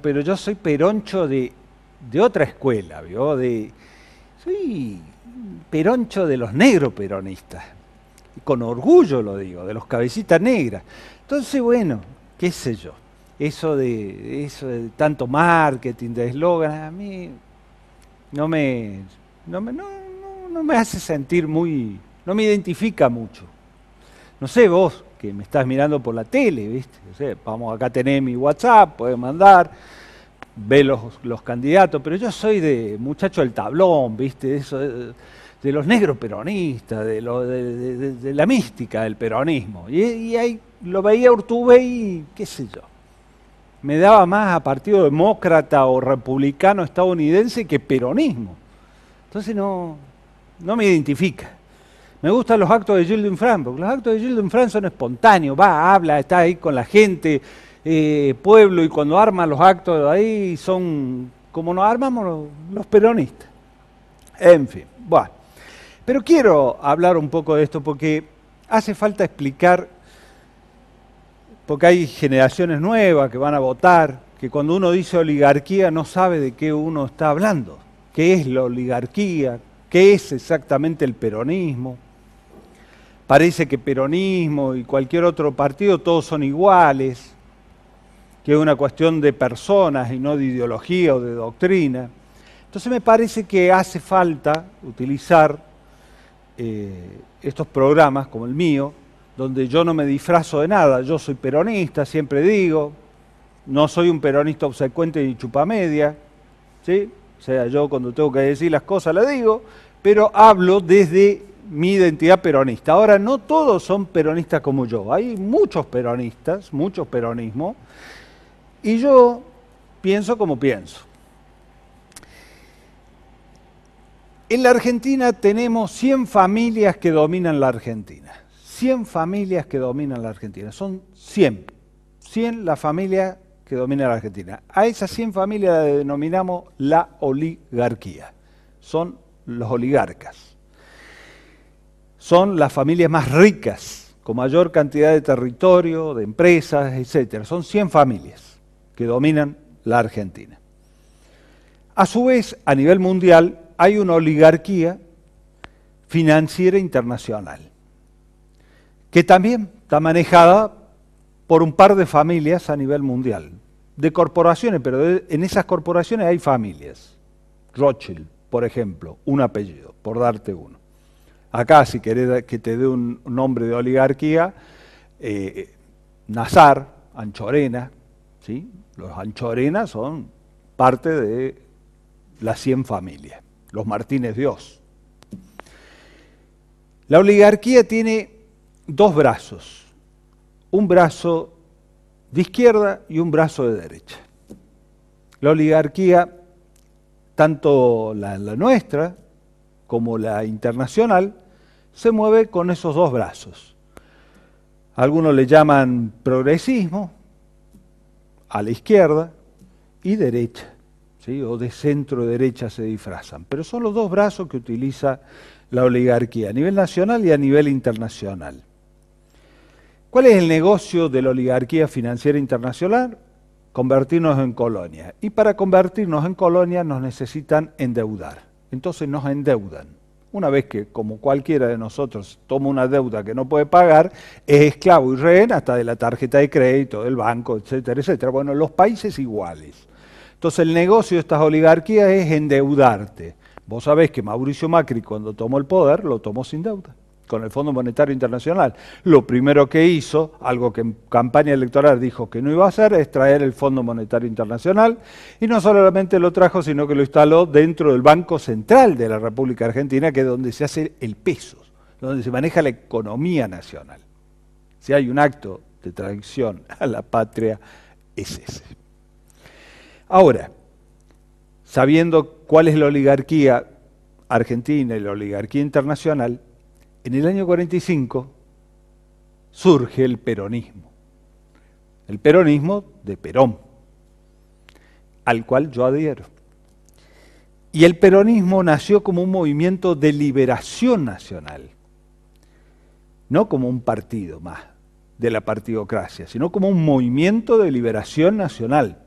pero yo soy peroncho de, otra escuela, ¿vio? soy peroncho de los negros peronistas, con orgullo lo digo, de los cabecitas negras. Entonces, bueno, qué sé yo, eso de, eso de tanto marketing, de eslogan, a mí no me, no me, no me hace sentir muy, no me identifica mucho. No sé vos, que me estás mirando por la tele, ¿viste? vamos, acá tenés mi WhatsApp, puedes mandar, ve los, los, candidatos, pero yo soy de muchacho del tablón, ¿viste? Eso, de, los negros peronistas, de, la mística del peronismo. Y, ahí lo veía Urtube y qué sé yo. Me daba más a partido demócrata o republicano estadounidense que peronismo. Entonces no, no me identifica. Me gustan los actos de Gilles Fran, porque los actos de Gilles Fran son espontáneos, va, habla, está ahí con la gente, eh, pueblo, y cuando arma los actos de ahí son como nos armamos los, los peronistas. En fin, bueno. Pero quiero hablar un poco de esto porque hace falta explicar, porque hay generaciones nuevas que van a votar, que cuando uno dice oligarquía no sabe de qué uno está hablando, qué es la oligarquía, qué es exactamente el peronismo parece que peronismo y cualquier otro partido todos son iguales, que es una cuestión de personas y no de ideología o de doctrina. Entonces me parece que hace falta utilizar eh, estos programas como el mío, donde yo no me disfrazo de nada, yo soy peronista, siempre digo, no soy un peronista obsecuente ni chupamedia, ¿sí? o sea, yo cuando tengo que decir las cosas las digo, pero hablo desde mi identidad peronista. Ahora, no todos son peronistas como yo, hay muchos peronistas, mucho peronismo, y yo pienso como pienso. En la Argentina tenemos 100 familias que dominan la Argentina. 100 familias que dominan la Argentina. Son 100. 100 las familias que domina la Argentina. A esas 100 familias las denominamos la oligarquía. Son los oligarcas son las familias más ricas, con mayor cantidad de territorio, de empresas, etc. Son 100 familias que dominan la Argentina. A su vez, a nivel mundial, hay una oligarquía financiera internacional, que también está manejada por un par de familias a nivel mundial, de corporaciones, pero en esas corporaciones hay familias. Rothschild, por ejemplo, un apellido, por darte uno acá, si querés que te dé un nombre de oligarquía, eh, Nazar, Anchorena, ¿sí? los Anchorena son parte de las 100 familias, los Martínez Dios. La oligarquía tiene dos brazos, un brazo de izquierda y un brazo de derecha. La oligarquía, tanto la nuestra como la internacional, se mueve con esos dos brazos. Algunos le llaman progresismo, a la izquierda, y derecha, ¿sí? o de centro derecha se disfrazan. Pero son los dos brazos que utiliza la oligarquía, a nivel nacional y a nivel internacional. ¿Cuál es el negocio de la oligarquía financiera internacional? Convertirnos en colonia. Y para convertirnos en colonia nos necesitan endeudar entonces nos endeudan. Una vez que, como cualquiera de nosotros, toma una deuda que no puede pagar, es esclavo y rehén hasta de la tarjeta de crédito, del banco, etcétera, etcétera. Bueno, los países iguales. Entonces el negocio de estas oligarquías es endeudarte. Vos sabés que Mauricio Macri cuando tomó el poder lo tomó sin deuda con el Fondo Monetario Internacional. Lo primero que hizo, algo que en campaña electoral dijo que no iba a hacer, es traer el Fondo Monetario Internacional y no solamente lo trajo, sino que lo instaló dentro del Banco Central de la República Argentina, que es donde se hace el peso, donde se maneja la economía nacional. Si hay un acto de traición a la patria, es ese. Ahora, sabiendo cuál es la oligarquía argentina y la oligarquía internacional, en el año 45 surge el peronismo. El peronismo de Perón, al cual yo adhiero. Y el peronismo nació como un movimiento de liberación nacional, no como un partido más de la partidocracia, sino como un movimiento de liberación nacional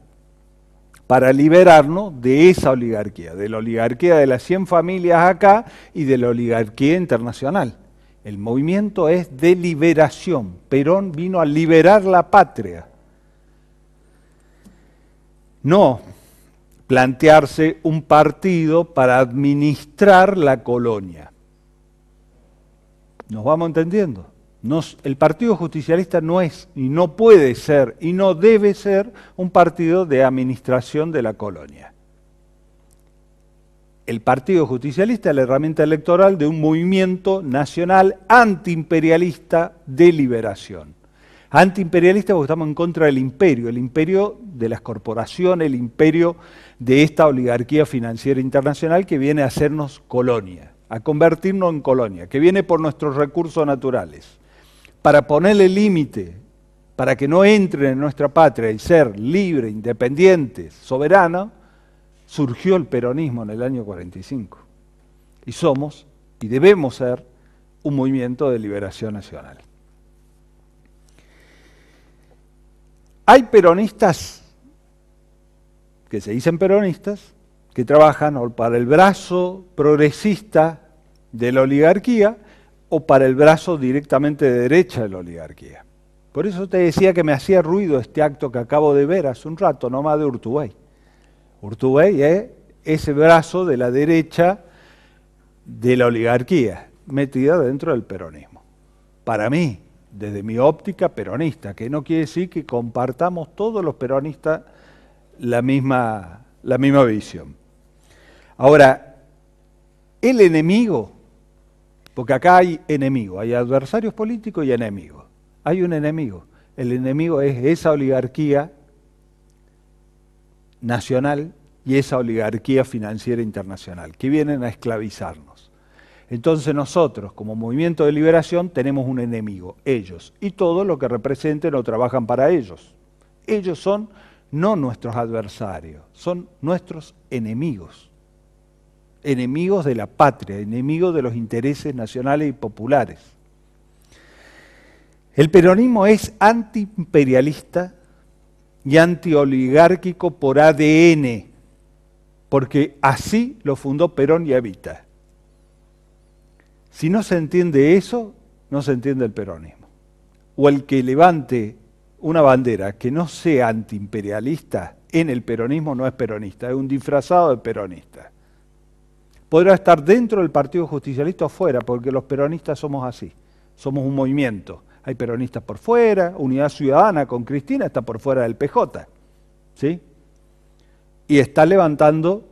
para liberarnos de esa oligarquía, de la oligarquía de las 100 familias acá y de la oligarquía internacional. El movimiento es de liberación. Perón vino a liberar la patria. No plantearse un partido para administrar la colonia. ¿Nos vamos entendiendo? el Partido Justicialista no es y no puede ser y no debe ser un partido de administración de la colonia el Partido Justicialista es la herramienta electoral de un movimiento nacional antiimperialista de liberación. Antiimperialista porque estamos en contra del imperio, el imperio de las corporaciones, el imperio de esta oligarquía financiera internacional que viene a hacernos colonia, a convertirnos en colonia, que viene por nuestros recursos naturales. Para ponerle límite, para que no entren en nuestra patria y ser libre, independiente, soberano, surgió el peronismo en el año 45. Y somos y debemos ser un movimiento de liberación nacional. Hay peronistas que se dicen peronistas, que trabajan o para el brazo progresista de la oligarquía o para el brazo directamente de derecha de la oligarquía. Por eso te decía que me hacía ruido este acto que acabo de ver hace un rato, nomás de Uruguay. Urtubey es ¿eh? ese brazo de la derecha de la oligarquía, metida dentro del peronismo. Para mí, desde mi óptica peronista, que no quiere decir que compartamos todos los peronistas la misma, la misma visión. Ahora, el enemigo, porque acá hay enemigo, hay adversarios políticos y enemigos. Hay un enemigo. El enemigo es esa oligarquía nacional y esa oligarquía financiera internacional, que vienen a esclavizarnos. Entonces nosotros, como movimiento de liberación, tenemos un enemigo, ellos, y todo lo que representen o trabajan para ellos. Ellos son no nuestros adversarios, son nuestros enemigos. Enemigos de la patria, enemigos de los intereses nacionales y populares. El peronismo es antiimperialista y antioligárquico por ADN, porque así lo fundó Perón y Evita. Si no se entiende eso, no se entiende el peronismo. O el que levante una bandera que no sea antiimperialista en el peronismo no es peronista, es un disfrazado de peronista. Podrá estar dentro del Partido Justicialista o fuera, porque los peronistas somos así, somos un movimiento hay peronistas por fuera, Unidad Ciudadana con Cristina está por fuera del PJ. ¿Sí? Y está levantando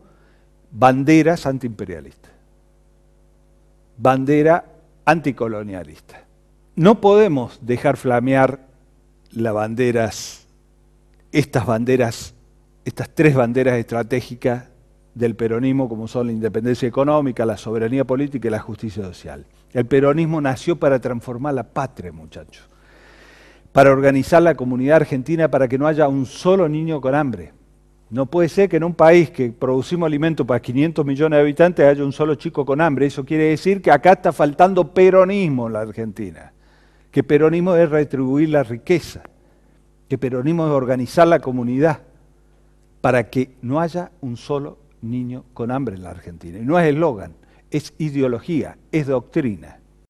banderas antiimperialistas, bandera anticolonialista. No podemos dejar flamear las banderas, estas banderas, estas tres banderas estratégicas del peronismo como son la independencia económica, la soberanía política y la justicia social. El peronismo nació para transformar la patria, muchachos, para organizar la comunidad argentina para que no haya un solo niño con hambre. No puede ser que en un país que producimos alimentos para 500 millones de habitantes haya un solo chico con hambre. Eso quiere decir que acá está faltando peronismo en la Argentina. Que peronismo es retribuir la riqueza. Que peronismo es organizar la comunidad para que no haya un solo niño con hambre en la Argentina. Y no es eslogan, es ideología, es doctrina.